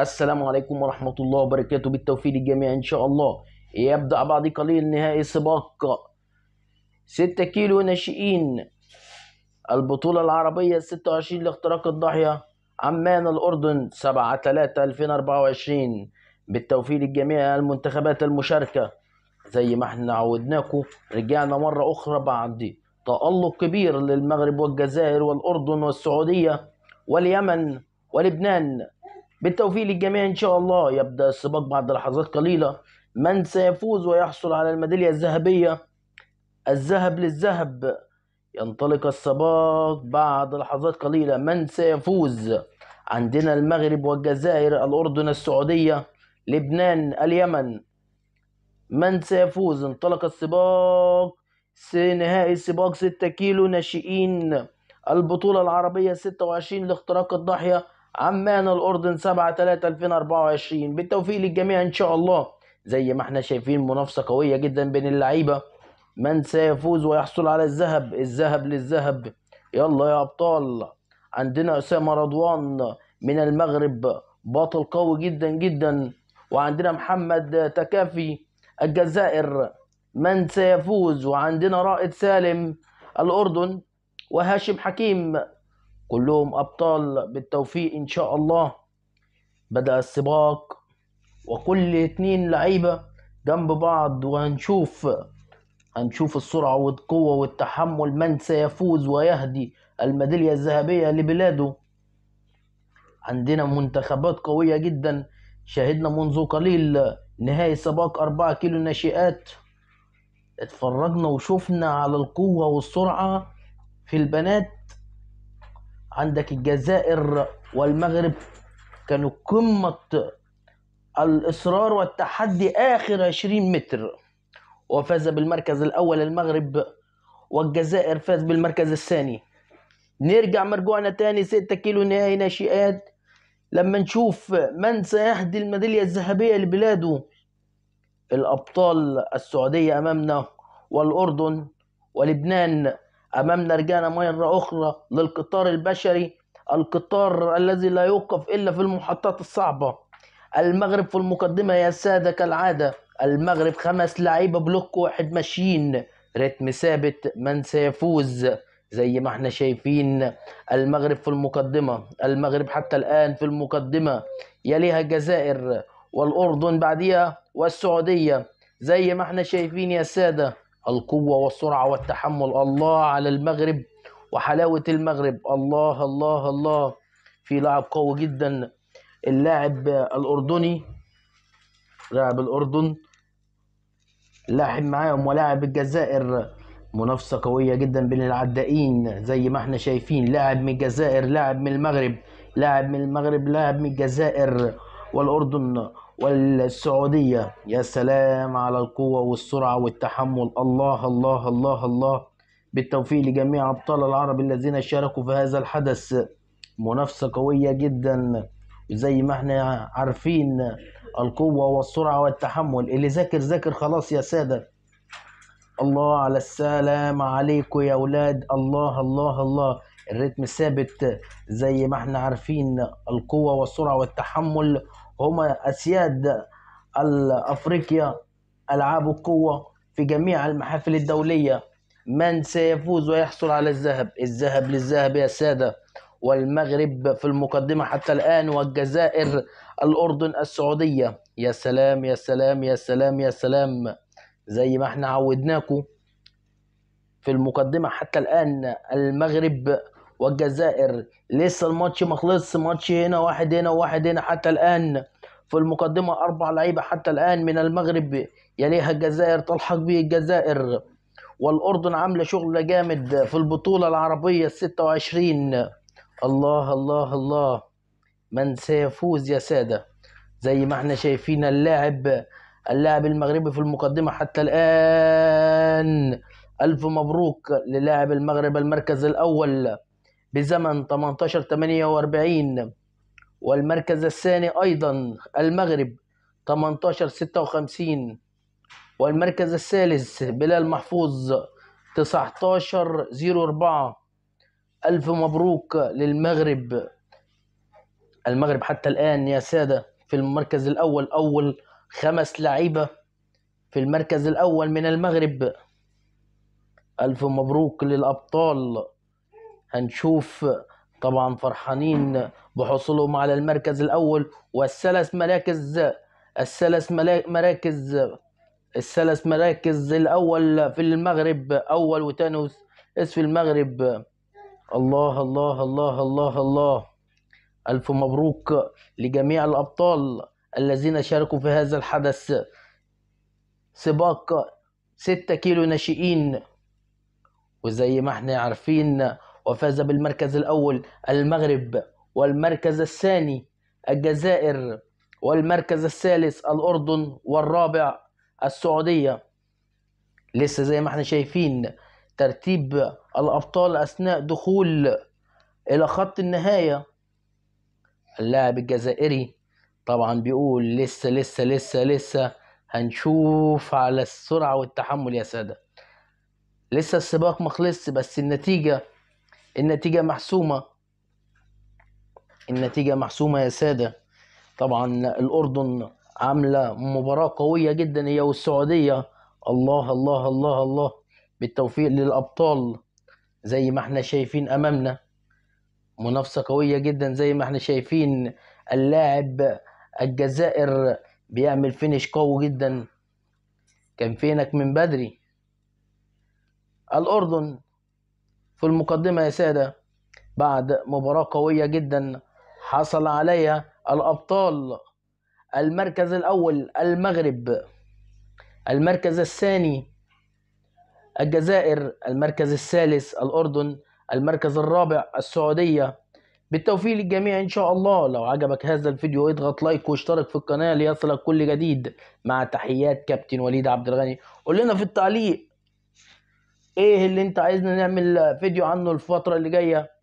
السلام عليكم ورحمة الله وبركاته بالتوفيق للجميع إن شاء الله يبدأ بعد قليل نهائي سباق 6 كيلو ناشئين البطولة العربية 26 لاختراق الضاحية عمان الأردن 7 3 2024 بالتوفيق للجميع المنتخبات المشاركة زي ما احنا عودناكم رجعنا مرة أخرى بعد تألق كبير للمغرب والجزائر والأردن والسعودية واليمن ولبنان بالتوفيق للجميع إن شاء الله يبدأ السباق بعد لحظات قليلة من سيفوز ويحصل على الميدالية الذهبية الذهب للذهب ينطلق السباق بعد لحظات قليلة من سيفوز عندنا المغرب والجزائر الأردن السعودية لبنان اليمن من سيفوز انطلق السباق نهائي سباق 6 كيلو ناشئين البطولة العربية 26 لاختراق الضاحية عمان الأردن 7 3 2024 بالتوفيق للجميع إن شاء الله زي ما احنا شايفين منافسة قوية جدا بين اللعيبة من سيفوز ويحصل على الذهب الذهب للذهب يلا يا أبطال عندنا أسامة رضوان من المغرب باطل قوي جدا جدا وعندنا محمد تكافي الجزائر من سيفوز وعندنا رائد سالم الأردن وهاشم حكيم كلهم أبطال بالتوفيق إن شاء الله بدأ السباق وكل اتنين لعيبة جنب بعض وهنشوف هنشوف السرعة والقوة والتحمل من سيفوز ويهدي الميدالية الذهبية لبلاده عندنا منتخبات قوية جدا شاهدنا منذ قليل نهائي سباق أربعة كيلو ناشئات اتفرجنا وشوفنا على القوة والسرعة في البنات عندك الجزائر والمغرب كانوا قمة الإصرار والتحدي آخر 20 متر وفاز بالمركز الأول المغرب والجزائر فاز بالمركز الثاني نرجع مرجوعنا تاني 6 كيلو نهائي ناشئات لما نشوف من سيهدي الميدالية الذهبية لبلاده الأبطال السعودية أمامنا والأردن ولبنان أمامنا رجعنا مرة أخرى للقطار البشري القطار الذي لا يوقف إلا في المحطات الصعبة المغرب في المقدمة يا سادة كالعادة المغرب خمس لعيبة بلوك واحد ماشيين رتم ثابت من سيفوز زي ما احنا شايفين المغرب في المقدمة المغرب حتى الآن في المقدمة يليها الجزائر والأردن بعديها والسعودية زي ما احنا شايفين يا سادة القوة والسرعة والتحمل الله على المغرب وحلاوة المغرب الله الله الله في لاعب قوي جدا اللاعب الأردني لاعب الأردن لاعب معاهم ولاعب الجزائر منافسة قوية جدا بين العدائين زي ما احنا شايفين لاعب من الجزائر لاعب من المغرب لاعب من المغرب لاعب من الجزائر والأردن والسعودية يا سلام على القوة والسرعة والتحمل الله الله الله الله بالتوفيق لجميع أبطال العرب الذين شاركوا في هذا الحدث منافسة قوية جدا زي ما احنا عارفين القوة والسرعة والتحمل اللي ذاكر ذاكر خلاص يا سادة الله على السلام عليكم يا أولاد الله الله الله الريتم ثابت زي ما احنا عارفين القوة والسرعة والتحمل هم أسياد أفريقيا ألعاب القوة في جميع المحافل الدولية من سيفوز ويحصل على الذهب الذهب للذهب يا سادة والمغرب في المقدمة حتى الآن والجزائر الأردن السعودية يا سلام يا سلام يا سلام يا سلام زي ما احنا عودناكم في المقدمة حتى الآن المغرب والجزائر لسه الماتش ما خلصش ماتش هنا واحد هنا وواحد هنا حتى الآن في المقدمة أربع لعيبة حتى الآن من المغرب يليها الجزائر تلحق به الجزائر والأردن عاملة شغل جامد في البطولة العربية الستة وعشرين الله الله الله من سيفوز يا سادة زي ما احنا شايفين اللاعب اللاعب المغربي في المقدمة حتى الآن ألف مبروك للاعب المغرب المركز الأول بزمن 18 48 والمركز الثاني أيضا المغرب 18 56 والمركز الثالث بلال محفوظ 19 04 ألف مبروك للمغرب المغرب حتى الآن يا سادة في المركز الأول أول خمس لعيبة في المركز الأول من المغرب ألف مبروك للأبطال هنشوف طبعا فرحانين بحصولهم على المركز الاول والثلاث مراكز الثلاث مراكز الثلاث مراكز الاول في المغرب اول وثاني في المغرب الله الله الله الله الله الف مبروك لجميع الابطال الذين شاركوا في هذا الحدث سباق ستة كيلو ناشئين وزي ما احنا عارفين وفاز بالمركز الأول المغرب والمركز الثاني الجزائر والمركز الثالث الأردن والرابع السعودية لسه زي ما احنا شايفين ترتيب الأبطال أثناء دخول إلى خط النهاية اللاعب الجزائري طبعا بيقول لسه لسه لسه لسه هنشوف على السرعة والتحمل يا سادة لسه السباق مخلص بس النتيجة النتيجة محسومة النتيجة محسومة يا سادة طبعا الأردن عاملة مباراة قوية جدا هي والسعودية الله الله الله الله بالتوفيق للأبطال زي ما احنا شايفين أمامنا منافسة قوية جدا زي ما احنا شايفين اللاعب الجزائر بيعمل فينش قوي جدا كان فينك من بدري الأردن في المقدمة يا سادة بعد مباراة قوية جدا حصل عليها الأبطال المركز الأول المغرب المركز الثاني الجزائر المركز الثالث الأردن المركز الرابع السعودية بالتوفيق للجميع إن شاء الله لو عجبك هذا الفيديو اضغط لايك واشترك في القناة ليصلك كل جديد مع تحيات كابتن وليد عبد الغني قول لنا في التعليق ايه اللي انت عايزنا نعمل فيديو عنه الفترة اللي جاية